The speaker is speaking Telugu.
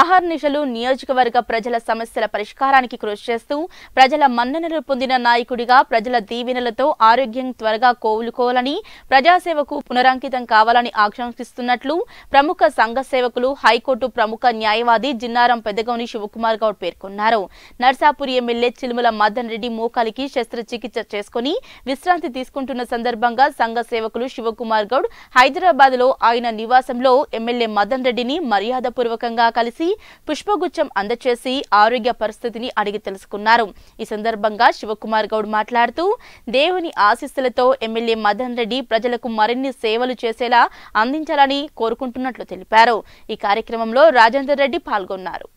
అహర్నిశలు నియోజకవర్గ ప్రజల సమస్యల పరిష్కారానికి కృషి చేస్తూ ప్రజల మన్ననలు పొందిన నాయకుడిగా ప్రజల దీవెనలతో ఆరోగ్యం త్వరగా కోలుకోవాలని ప్రజాసేవకు పునరంకితం కావాలని ఆకాంక్షిస్తున్నట్లు ప్రముఖ సంఘ సేవకులు హైకోర్టు ప్రముఖ న్యాయవాది జిన్నారం పెద్దగౌని శివకుమార్ గౌడ్ పేర్కొన్నారు నర్సాపురి ఎమ్మెల్యే చిలుముల మదన్ రెడ్డి మోకాలికి శస్త్రచికిత్స చేసుకుని విశ్రాంతి తీసుకుంటున్న సందర్భంగా సంఘ సేవకులు శివకుమార్ గౌడ్ హైదరాబాద్ లో ఆయన నివాసంలో ఎమ్మెల్యే మదన్ రెడ్డిని మర్యాదపూర్వకంగా కలిసి చేసి పుష్పగుచ్చం అందచేసి ఆరోగ్య పరిస్థితిని అడిగి తెలుసుకున్నారు ఈ సందర్భంగా శివకుమార్ గౌడ్ మాట్లాడుతూ దేవుని ఆశీస్సులతో ఎమ్మెల్యే మదన్ రెడ్డి ప్రజలకు మరిన్ని సేవలు చేసేలా అందించాలని కోరుకుంటున్నట్లు తెలిపారు ఈ కార్యక్రమంలో రాజేందర్ రెడ్డి పాల్గొన్నారు